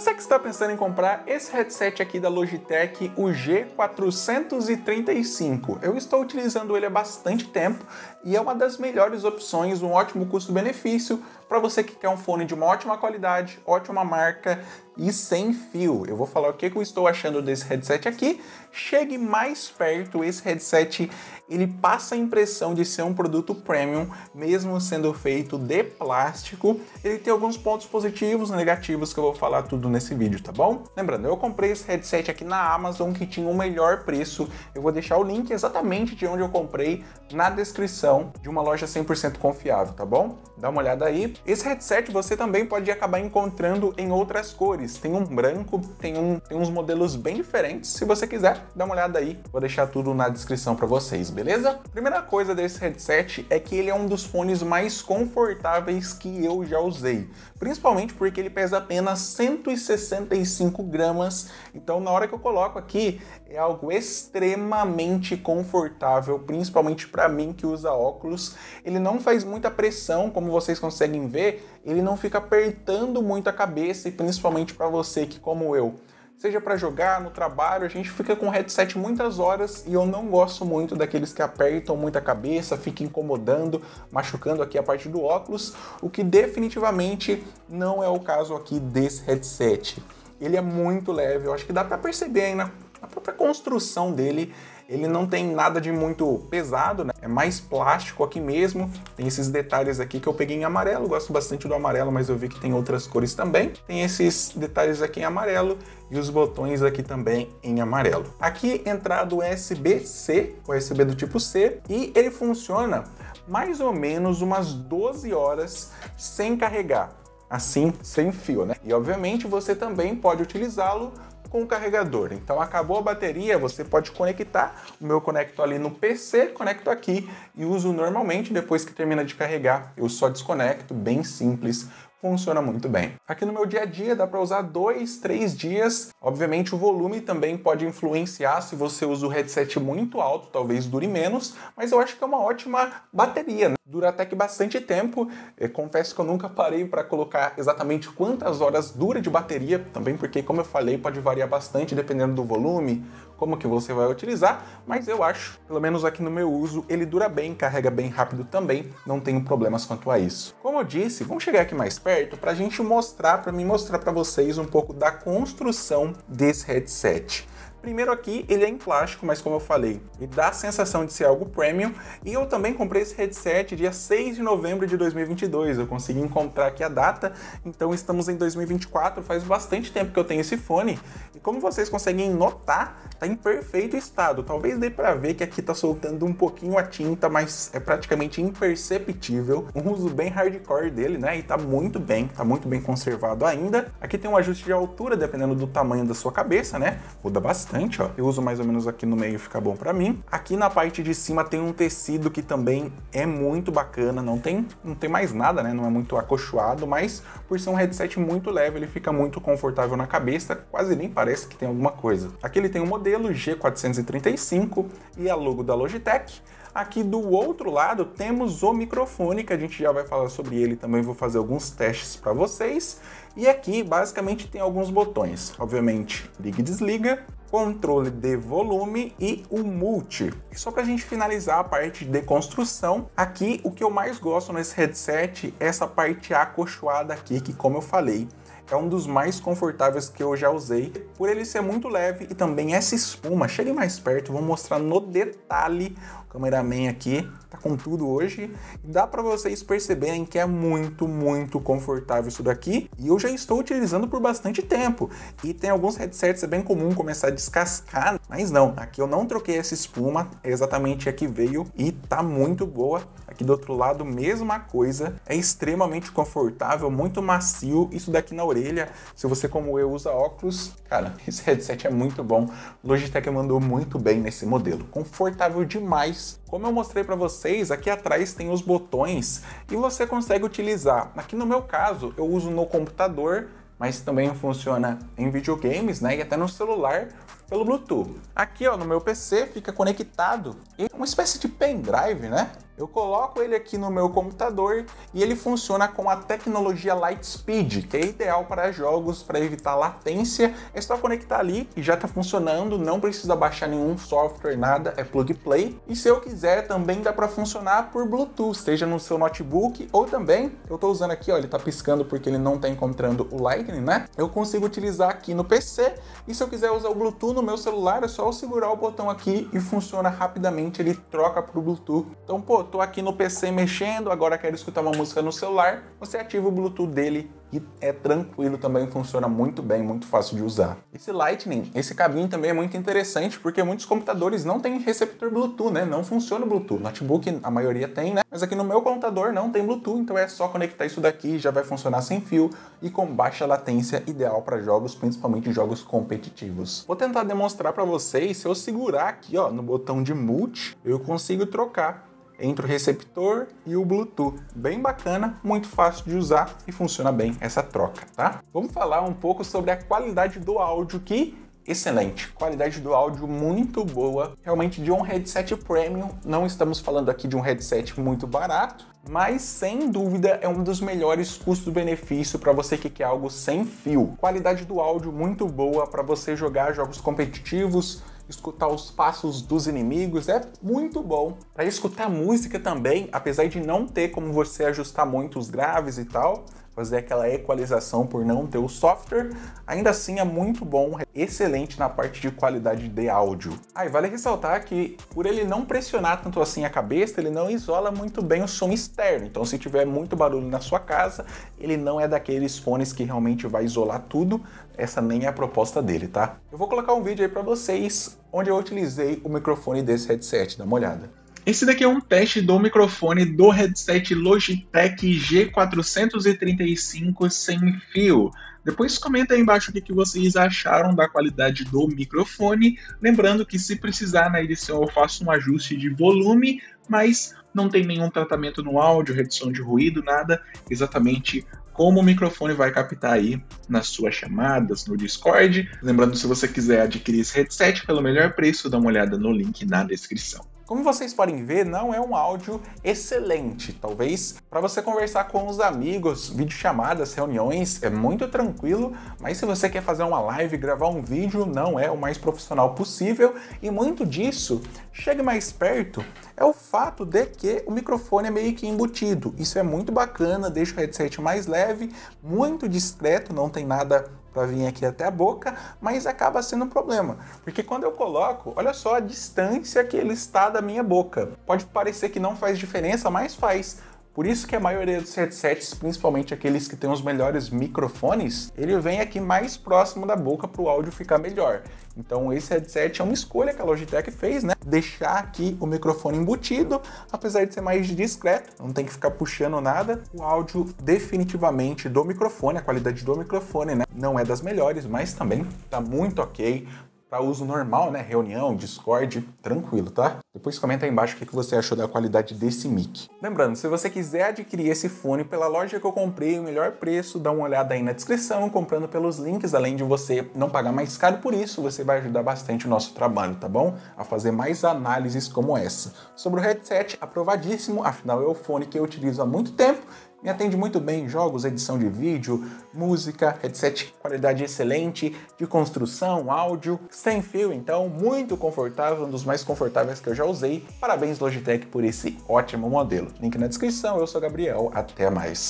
Você que está pensando em comprar esse headset aqui da Logitech, o G435, eu estou utilizando ele há bastante tempo e é uma das melhores opções, um ótimo custo-benefício, para você que quer um fone de uma ótima qualidade, ótima marca e sem fio. Eu vou falar o que, que eu estou achando desse headset aqui. Chegue mais perto, esse headset ele passa a impressão de ser um produto premium, mesmo sendo feito de plástico. Ele tem alguns pontos positivos e negativos que eu vou falar tudo nesse vídeo, tá bom? Lembrando, eu comprei esse headset aqui na Amazon que tinha o melhor preço. Eu vou deixar o link exatamente de onde eu comprei na descrição de uma loja 100% confiável, tá bom? Dá uma olhada aí. Esse headset você também pode acabar encontrando em outras cores. Tem um branco, tem, um, tem uns modelos bem diferentes. Se você quiser, dá uma olhada aí. Vou deixar tudo na descrição para vocês, beleza? Primeira coisa desse headset é que ele é um dos fones mais confortáveis que eu já usei. Principalmente porque ele pesa apenas 165 gramas. Então na hora que eu coloco aqui, é algo extremamente confortável, principalmente para mim que usa óculos. Ele não faz muita pressão, como vocês conseguem ele não fica apertando muito a cabeça e principalmente para você que como eu, seja para jogar, no trabalho, a gente fica com o headset muitas horas e eu não gosto muito daqueles que apertam muito a cabeça, fica incomodando, machucando aqui a parte do óculos, o que definitivamente não é o caso aqui desse headset. Ele é muito leve, eu acho que dá para perceber aí na própria construção dele ele não tem nada de muito pesado, né? É mais plástico aqui mesmo. Tem esses detalhes aqui que eu peguei em amarelo. Gosto bastante do amarelo, mas eu vi que tem outras cores também. Tem esses detalhes aqui em amarelo e os botões aqui também em amarelo. Aqui entrada USB-C, USB do tipo C, e ele funciona mais ou menos umas 12 horas sem carregar, assim sem fio, né? E obviamente você também pode utilizá-lo com o carregador. Então acabou a bateria, você pode conectar. O meu conecto ali no PC, conecto aqui e uso normalmente depois que termina de carregar. Eu só desconecto, bem simples funciona muito bem. Aqui no meu dia a dia dá para usar dois, três dias. Obviamente o volume também pode influenciar se você usa o headset muito alto, talvez dure menos, mas eu acho que é uma ótima bateria. Né? dura até que bastante tempo. Eu confesso que eu nunca parei para colocar exatamente quantas horas dura de bateria, também porque, como eu falei, pode variar bastante dependendo do volume, como que você vai utilizar, mas eu acho, pelo menos aqui no meu uso, ele dura bem, carrega bem rápido também, não tenho problemas quanto a isso. Como eu disse, vamos chegar aqui mais perto para a gente mostrar, para mim mostrar para vocês um pouco da construção desse headset. Primeiro aqui, ele é em plástico, mas como eu falei, me dá a sensação de ser algo premium. E eu também comprei esse headset dia 6 de novembro de 2022. Eu consegui encontrar aqui a data, então estamos em 2024, faz bastante tempo que eu tenho esse fone. E como vocês conseguem notar, tá em perfeito estado. Talvez dê para ver que aqui tá soltando um pouquinho a tinta, mas é praticamente imperceptível. Um uso bem hardcore dele, né? E tá muito bem, tá muito bem conservado ainda. Aqui tem um ajuste de altura dependendo do tamanho da sua cabeça, né? Muda bastante bastante, ó. Eu uso mais ou menos aqui no meio, fica bom para mim. Aqui na parte de cima tem um tecido que também é muito bacana, não tem, não tem mais nada, né? Não é muito acolchoado, mas por ser um headset muito leve, ele fica muito confortável na cabeça, quase nem parece que tem alguma coisa. Aqui ele tem o um modelo G435 e a é logo da Logitech. Aqui do outro lado temos o microfone, que a gente já vai falar sobre ele também, vou fazer alguns testes para vocês. E aqui basicamente tem alguns botões, obviamente liga e desliga, controle de volume e o multi. E só para a gente finalizar a parte de construção, aqui o que eu mais gosto nesse headset é essa parte acolchoada aqui, que como eu falei, é um dos mais confortáveis que eu já usei, por ele ser muito leve e também essa espuma. Chegue mais perto, vou mostrar no detalhe o cameraman aqui tá com tudo hoje. Dá para vocês perceberem que é muito, muito confortável isso daqui. E eu já estou utilizando por bastante tempo. E tem alguns headsets, é bem comum começar a descascar, mas não, aqui eu não troquei essa espuma, é exatamente a que veio e tá muito boa. Aqui do outro lado, mesma coisa. É extremamente confortável, muito macio. Isso daqui na orelha, se você como eu usa óculos, cara, esse headset é muito bom. Logitech mandou muito bem nesse modelo. Confortável demais. Como eu mostrei para vocês, aqui atrás tem os botões e você consegue utilizar. Aqui no meu caso, eu uso no computador, mas também funciona em videogames, né? E até no celular pelo Bluetooth. Aqui ó, no meu PC fica conectado em é uma espécie de pendrive, né? Eu coloco ele aqui no meu computador e ele funciona com a tecnologia Lightspeed, que é ideal para jogos, para evitar latência. É só conectar ali e já está funcionando, não precisa baixar nenhum software, nada, é plug play. E se eu quiser, também dá para funcionar por Bluetooth, seja no seu notebook ou também, eu estou usando aqui, ó, ele está piscando porque ele não está encontrando o Lightning, né? Eu consigo utilizar aqui no PC e se eu quiser usar o Bluetooth no meu celular é só eu segurar o botão aqui e funciona rapidamente, ele troca para o Bluetooth. Então, pô, tô aqui no PC mexendo, agora quero escutar uma música no celular, você ativa o Bluetooth dele e é tranquilo também, funciona muito bem, muito fácil de usar. Esse Lightning, esse cabinho também é muito interessante porque muitos computadores não têm receptor Bluetooth, né? Não funciona o Bluetooth. Notebook a maioria tem, né? Mas aqui no meu computador não tem Bluetooth, então é só conectar isso daqui, já vai funcionar sem fio e com baixa latência, ideal para jogos, principalmente jogos competitivos. Vou tentar demonstrar para vocês, se eu segurar aqui, ó, no botão de multi eu consigo trocar entre o receptor e o Bluetooth. Bem bacana, muito fácil de usar e funciona bem essa troca, tá? Vamos falar um pouco sobre a qualidade do áudio que excelente, qualidade do áudio muito boa, realmente de um headset premium. Não estamos falando aqui de um headset muito barato, mas sem dúvida é um dos melhores custo-benefício para você que quer algo sem fio. Qualidade do áudio muito boa para você jogar jogos competitivos, escutar os passos dos inimigos, é muito bom. Para escutar música também, apesar de não ter como você ajustar muito os graves e tal, fazer aquela equalização por não ter o software, ainda assim é muito bom, excelente na parte de qualidade de áudio. Aí ah, vale ressaltar que por ele não pressionar tanto assim a cabeça, ele não isola muito bem o som externo. Então se tiver muito barulho na sua casa, ele não é daqueles fones que realmente vai isolar tudo. Essa nem é a proposta dele, tá? Eu vou colocar um vídeo aí para vocês onde eu utilizei o microfone desse headset, dá uma olhada. Esse daqui é um teste do microfone do headset Logitech G435 sem fio. Depois comenta aí embaixo o que vocês acharam da qualidade do microfone. Lembrando que se precisar na edição eu faço um ajuste de volume, mas não tem nenhum tratamento no áudio, redução de ruído, nada. Exatamente como o microfone vai captar aí nas suas chamadas, no Discord. Lembrando, se você quiser adquirir esse headset pelo melhor preço, dá uma olhada no link na descrição. Como vocês podem ver, não é um áudio excelente, talvez para você conversar com os amigos, videochamadas, reuniões, é muito tranquilo, mas se você quer fazer uma live, gravar um vídeo, não é o mais profissional possível e muito disso, chegue mais perto, é o fato de que o microfone é meio que embutido. Isso é muito bacana, deixa o headset mais leve, muito discreto, não tem nada para vir aqui até a boca, mas acaba sendo um problema, porque quando eu coloco, olha só a distância que ele está da minha boca. Pode parecer que não faz diferença, mas faz. Por isso que a maioria dos headsets, principalmente aqueles que têm os melhores microfones, ele vem aqui mais próximo da boca para o áudio ficar melhor. Então esse headset é uma escolha que a Logitech fez, né? Deixar aqui o microfone embutido, apesar de ser mais discreto, não tem que ficar puxando nada. O áudio definitivamente do microfone, a qualidade do microfone, né? Não é das melhores, mas também tá muito ok, para tá, uso normal, né? Reunião, Discord, tranquilo, tá? Depois comenta aí embaixo o que você achou da qualidade desse mic. Lembrando, se você quiser adquirir esse fone pela loja que eu comprei, o melhor preço, dá uma olhada aí na descrição, comprando pelos links, além de você não pagar mais caro por isso, você vai ajudar bastante o nosso trabalho, tá bom? A fazer mais análises como essa. Sobre o headset, aprovadíssimo, afinal é o fone que eu utilizo há muito tempo me atende muito bem jogos, edição de vídeo, música, headset qualidade excelente, de construção, áudio, sem fio, então muito confortável, um dos mais confortáveis que eu já usei. Parabéns Logitech por esse ótimo modelo. Link na descrição, eu sou Gabriel, até mais.